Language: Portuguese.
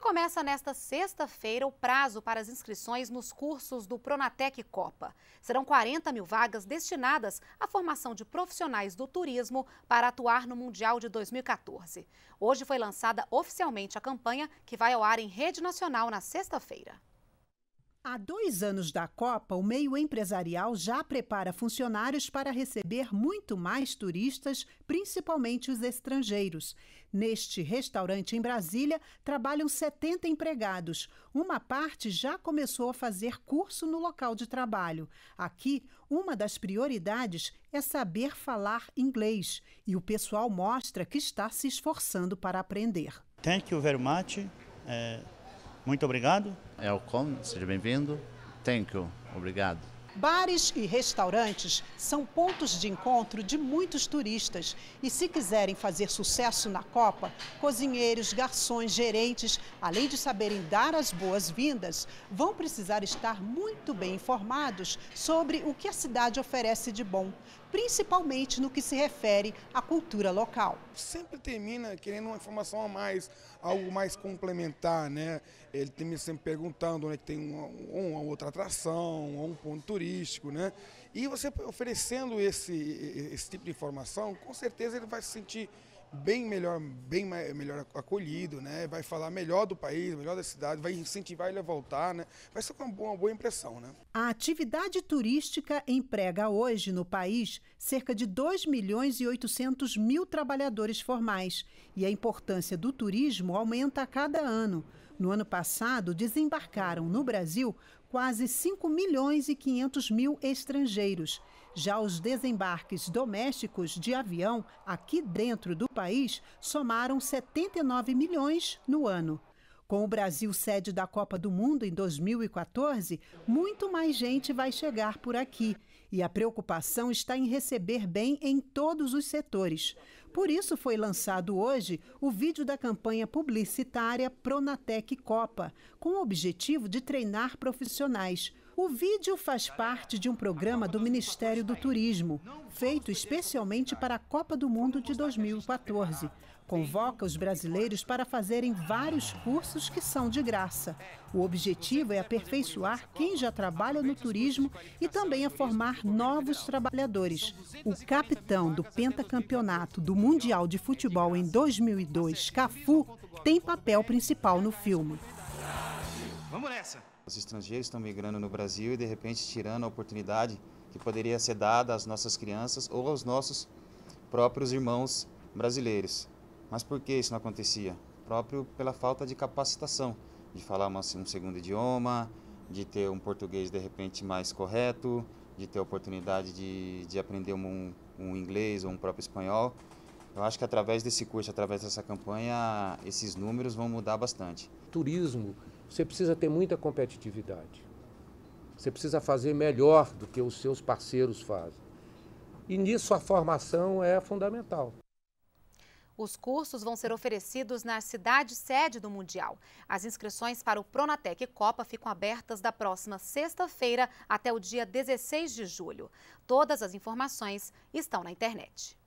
começa nesta sexta-feira o prazo para as inscrições nos cursos do Pronatec Copa. Serão 40 mil vagas destinadas à formação de profissionais do turismo para atuar no Mundial de 2014. Hoje foi lançada oficialmente a campanha, que vai ao ar em rede nacional na sexta-feira. Há dois anos da Copa, o meio empresarial já prepara funcionários para receber muito mais turistas, principalmente os estrangeiros. Neste restaurante em Brasília, trabalham 70 empregados. Uma parte já começou a fazer curso no local de trabalho. Aqui, uma das prioridades é saber falar inglês e o pessoal mostra que está se esforçando para aprender. Thank you very much. É, muito obrigado. Elcom, é seja bem-vindo. Thank you. Obrigado. Bares e restaurantes são pontos de encontro de muitos turistas. E se quiserem fazer sucesso na Copa, cozinheiros, garçons, gerentes, além de saberem dar as boas-vindas, vão precisar estar muito bem informados sobre o que a cidade oferece de bom, principalmente no que se refere à cultura local. Sempre termina querendo uma informação a mais, algo mais complementar, né? Ele termina sempre perguntando onde é que tem uma, uma outra atração, ou um ponto turístico turístico, né? E você oferecendo esse, esse tipo de informação, com certeza ele vai se sentir bem melhor, bem melhor acolhido, né? Vai falar melhor do país, melhor da cidade, vai incentivar ele a voltar, né? Vai ser uma boa, uma boa impressão, né? A atividade turística emprega hoje no país cerca de 2 milhões e 800 mil trabalhadores formais e a importância do turismo aumenta a cada ano. No ano passado, desembarcaram no Brasil quase 5 milhões e 500 mil estrangeiros. Já os desembarques domésticos de avião aqui dentro do país somaram 79 milhões no ano. Com o Brasil sede da Copa do Mundo em 2014, muito mais gente vai chegar por aqui. E a preocupação está em receber bem em todos os setores. Por isso foi lançado hoje o vídeo da campanha publicitária Pronatec Copa, com o objetivo de treinar profissionais o vídeo faz parte de um programa do Ministério do Turismo, feito especialmente para a Copa do Mundo de 2014. Convoca os brasileiros para fazerem vários cursos que são de graça. O objetivo é aperfeiçoar quem já trabalha no turismo e também a formar novos trabalhadores. O capitão do pentacampeonato do Mundial de Futebol em 2002, Cafu, tem papel principal no filme. Vamos nessa! Os estrangeiros estão migrando no Brasil e, de repente, tirando a oportunidade que poderia ser dada às nossas crianças ou aos nossos próprios irmãos brasileiros. Mas por que isso não acontecia? Próprio pela falta de capacitação, de falar um segundo idioma, de ter um português de repente mais correto, de ter a oportunidade de, de aprender um, um inglês ou um próprio espanhol. Eu acho que através desse curso, através dessa campanha, esses números vão mudar bastante. Turismo você precisa ter muita competitividade. Você precisa fazer melhor do que os seus parceiros fazem. E nisso a formação é fundamental. Os cursos vão ser oferecidos na cidade sede do Mundial. As inscrições para o Pronatec Copa ficam abertas da próxima sexta-feira até o dia 16 de julho. Todas as informações estão na internet.